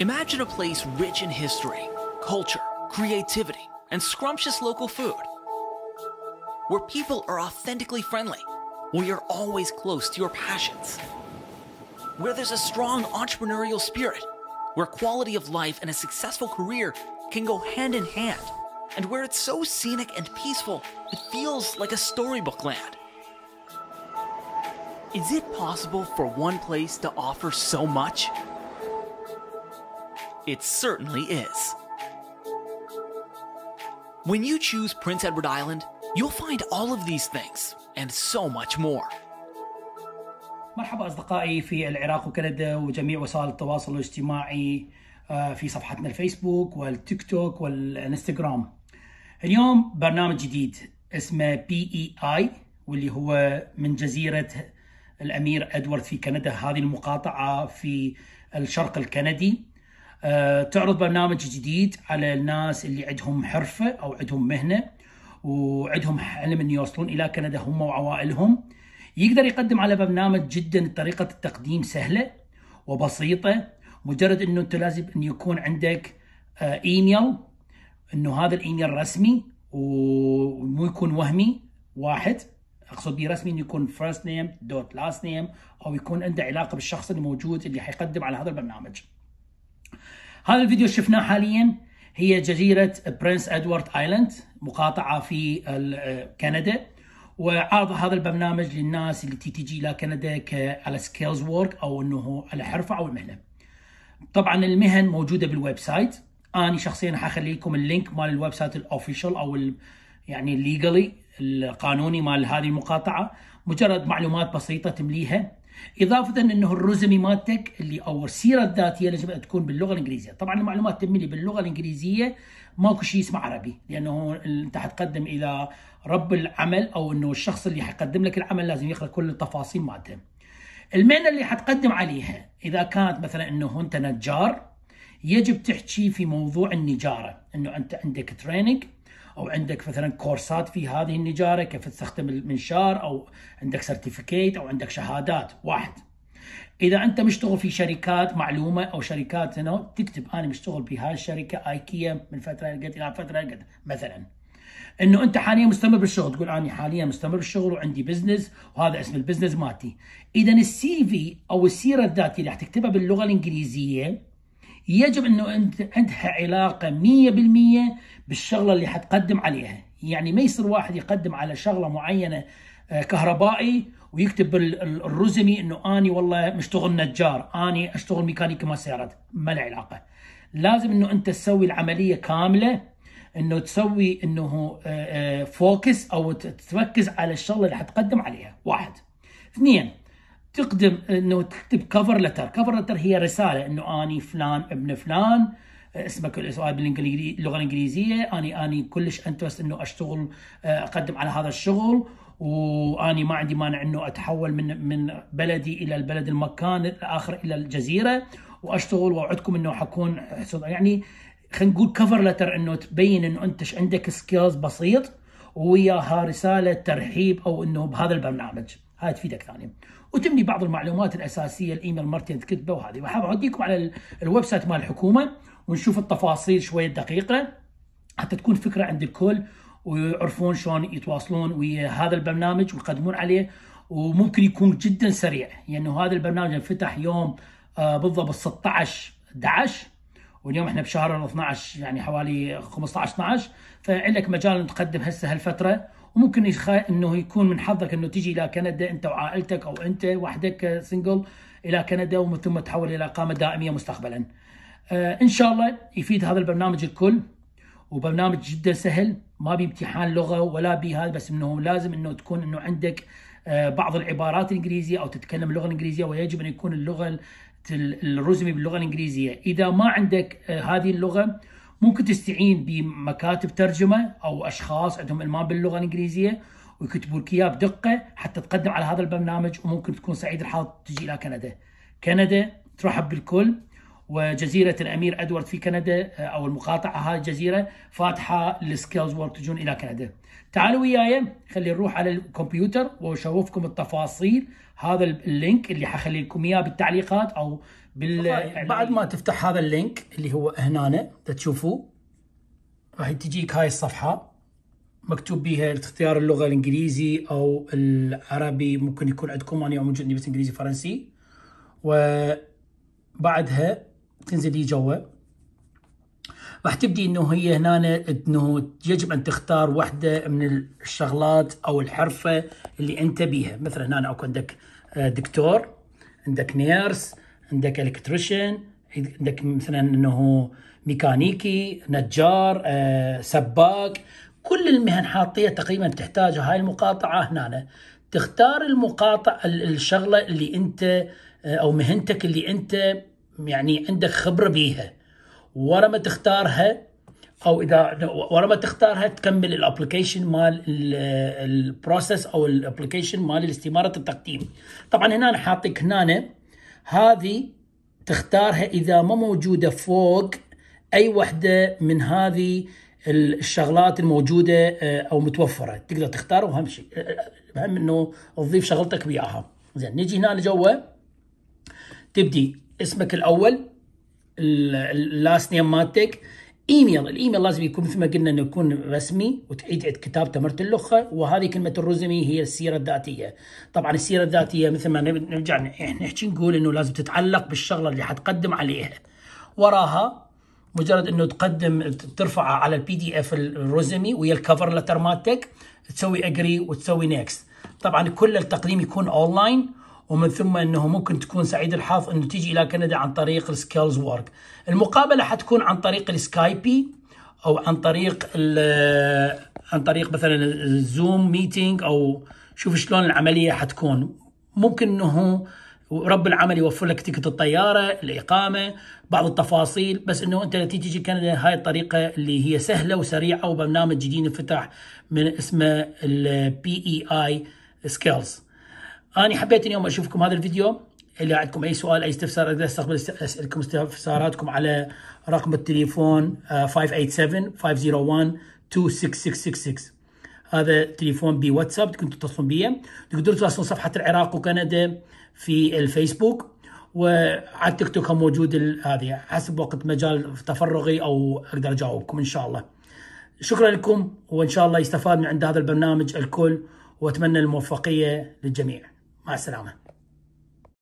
Imagine a place rich in history, culture, creativity, and scrumptious local food. Where people are authentically friendly, where you're always close to your passions. Where there's a strong entrepreneurial spirit, where quality of life and a successful career can go hand in hand, and where it's so scenic and peaceful it feels like a storybook land. Is it possible for one place to offer so much? It certainly is. When you choose Prince Edward Island, you'll find all of these things and so much more. مرحبا أصدقائي في العراق وكندا وجميع وسائل التواصل الاجتماعي آه، في صفحتنا الفيسبوك والتيك توك والانستغرام اليوم برنامج جديد اسمه بي اي اي واللي هو من جزيرة الأمير أدوارد في كندا هذه المقاطعة في الشرق الكندي آه، تعرض برنامج جديد على الناس اللي عندهم حرفه او عندهم مهنه وعندهم حلم ان يوصلون الى كندا هم وعوائلهم يقدر يقدم على برنامج جدا طريقه التقديم سهله وبسيطه مجرد انه انت لازم ان يكون عندك آه، ايميل انه هذا الايميل رسمي ومو يكون وهمي واحد اقصد به رسمي انه يكون فيرست نيم دوت لاست نيم او يكون عنده علاقه بالشخص اللي موجود اللي حيقدم على هذا البرنامج. هذا الفيديو شفناه حاليا هي جزيرة برنس ادوارد ايلاند مقاطعة في كندا وعرض هذا البرنامج للناس اللي تجي الى كندا على سكيلز وورك او انه على حرفة او المهنة طبعا المهن موجودة بالويب سايت انا شخصيا حخلي لكم اللينك مال الويب سايت الاوفيشال او يعني ليجلي القانوني مال هذه المقاطعه مجرد معلومات بسيطه تمليها اضافه انه الرزمي مالتك اللي او السيره الذاتيه لازم تكون باللغه الانجليزيه طبعا المعلومات تملي باللغه الانجليزيه ماكو شيء اسمه عربي لانه انت حتقدم الى رب العمل او انه الشخص اللي حيقدم لك العمل لازم يقرأ كل التفاصيل مالته المهنه اللي حتقدم عليها اذا كانت مثلا انه انت نجار يجب تحكي في موضوع النجاره انه انت عندك تريننج او عندك مثلا كورسات في هذه النجاره كيف تستخدم المنشار او عندك سيرتيفيكيت او عندك شهادات واحد اذا انت مشتغل في شركات معلومه او شركات هنا تكتب انا مشتغل هاي الشركه ايكيا من فتره لقيت الى فتره لقيت مثلا انه انت حاليا مستمر بالشغل تقول انا حاليا مستمر بالشغل وعندي بزنس وهذا اسم البزنس مالتي اذا السي في او السيره الذاتيه اللي راح تكتبها باللغه الانجليزيه يجب انه انت عندها علاقه 100% بالشغله اللي حتقدم عليها يعني ما يصير واحد يقدم على شغله معينه آه، كهربائي ويكتب الرزمي انه اني والله مشتغل نجار اني اشتغل ميكانيكي سيارات، ما له علاقه لازم انه انت تسوي العمليه كامله انه تسوي انه آه، آه، فوكس او تركز على الشغله اللي حتقدم عليها واحد اثنين تقدم انه تكتب كفر لتر، كفر لتر هي رساله انه اني فلان ابن فلان آه، اسمك الاسوائي بالانجليزي اللغه الانجليزيه اني اني كلش انترست انه اشتغل آه، اقدم على هذا الشغل واني ما عندي مانع انه اتحول من من بلدي الى البلد المكان الاخر الى الجزيره واشتغل واوعدكم انه حكون يعني خلينا نقول كفر لتر انه تبين انه انت عندك سكيلز بسيط وياها رساله ترحيب او انه بهذا البرنامج. هاي تفيدك ثاني وتبني بعض المعلومات الاساسيه الايميل مرتين تكتبه وهذه وحاب اوديكم على الويب سايت مال الحكومه ونشوف التفاصيل شويه دقيقه حتى تكون فكره عند الكل ويعرفون شلون يتواصلون ويا هذا البرنامج ويقدمون عليه وممكن يكون جدا سريع لانه يعني هذا البرنامج انفتح يوم آه، بالضبط 16 11 واليوم احنا بشهر 12 يعني حوالي 15 12 فعندك مجال تقدم هسه هالفتره وممكن يخ... انه يكون من حظك انه تجي الى كندا انت وعائلتك او انت وحدك سنجل الى كندا ومن ثم تحول الى اقامه دائميه مستقبلا. آه ان شاء الله يفيد هذا البرنامج الكل وبرنامج جدا سهل ما بامتحان لغه ولا بهذا بس انه لازم انه تكون انه عندك آه، بعض العبارات الانجليزيه او تتكلم اللغه الانجليزيه ويجب ان يكون اللغه الرزمي باللغه الانجليزيه اذا ما عندك آه، هذه اللغه ممكن تستعين بمكاتب ترجمه او اشخاص عندهم المام باللغه الانجليزيه ويكتبوا لك اياه بدقه حتى تقدم على هذا البرنامج وممكن تكون سعيد الحظ تجي الى كندا. كندا ترحب بالكل وجزيرة الأمير أدوارد في كندا آه، أو المقاطعة هذه الجزيرة فاتحة للسكيلز تجون إلى كندا تعالوا وياي خلي نروح على الكمبيوتر وأشوفكم التفاصيل هذا اللينك اللي حخلي لكم إياه بالتعليقات أو بال يعني بعد ما تفتح هذا اللينك اللي هو هنا تشوفوه راح تجيك هاي الصفحة مكتوب بها اختيار اللغة الإنجليزي أو العربي ممكن يكون عندكم أنا موجود بس إنجليزي فرنسي وبعدها تنزلي جوا راح تبدي انه هي هنا انه يجب ان تختار واحده من الشغلات او الحرفه اللي انت بيها مثلا هنا اكو عندك آه، دكتور عندك نيرس عندك الكتريشن عندك مثلا انه ميكانيكي نجار آه، سباك كل المهن حاطيه تقريبا تحتاج هاي المقاطعه هنا تختار المقاطع الشغله اللي انت آه، او مهنتك اللي انت يعني عندك خبره بيها ورا ما تختارها او اذا ورا ما تختارها تكمل الابلكيشن مال البروسيس او الابلكيشن مال الاستماره التقديم طبعا هنا أنا حاطك هنا هذه تختارها اذا ما موجوده فوق اي وحده من هذه الشغلات الموجوده او متوفره تقدر تختار وهم شيء المهم انه تضيف شغلتك وياها زين نجي هنا لجوا تبدي اسمك الاول اللاست نيم مالتك ايميل الايميل لازم يكون مثل ما قلنا انه يكون رسمي وتعيد عند كتابته مره الاخرى وهذه كلمه الرزمي هي السيره الذاتيه طبعا السيره الذاتيه مثل ما نرجع إيه، نحكي نقول انه لازم تتعلق بالشغله اللي حتقدم عليها وراها مجرد انه تقدم ترفعه على البي دي اف الرزمي ويا الكفر لتر مالتك تسوي اجري وتسوي نيكست طبعا كل التقديم يكون اونلاين ومن ثم انه ممكن تكون سعيد الحظ انه تيجي الى كندا عن طريق السكيلز وورك المقابله حتكون عن طريق السكايبي او عن طريق عن طريق مثلا الزوم ميتينج او شوف شلون العمليه حتكون ممكن انه رب العمل يوفر لك تكت الطياره الاقامه بعض التفاصيل بس انه انت تيجي كندا هاي الطريقه اللي هي سهله وسريعه وبرنامج جديد انفتح من اسمه البي اي اي سكيلز أنا حبيت اليوم أشوفكم هذا الفيديو اللي عندكم أي سؤال أي استفسار أقدر أستقبل أسألكم استفساراتكم على رقم التليفون 587-501-26666 آه، هذا تليفون بواتساب تكونوا تتصلون بي تقدروا تواصلون صفحة العراق وكندا في الفيسبوك وعلى تيك توك موجود هذه حسب وقت مجال تفرغي او اقدر اجاوبكم ان شاء الله. شكرا لكم وان شاء الله يستفاد من عند هذا البرنامج الكل واتمنى الموفقيه للجميع. مع السلامه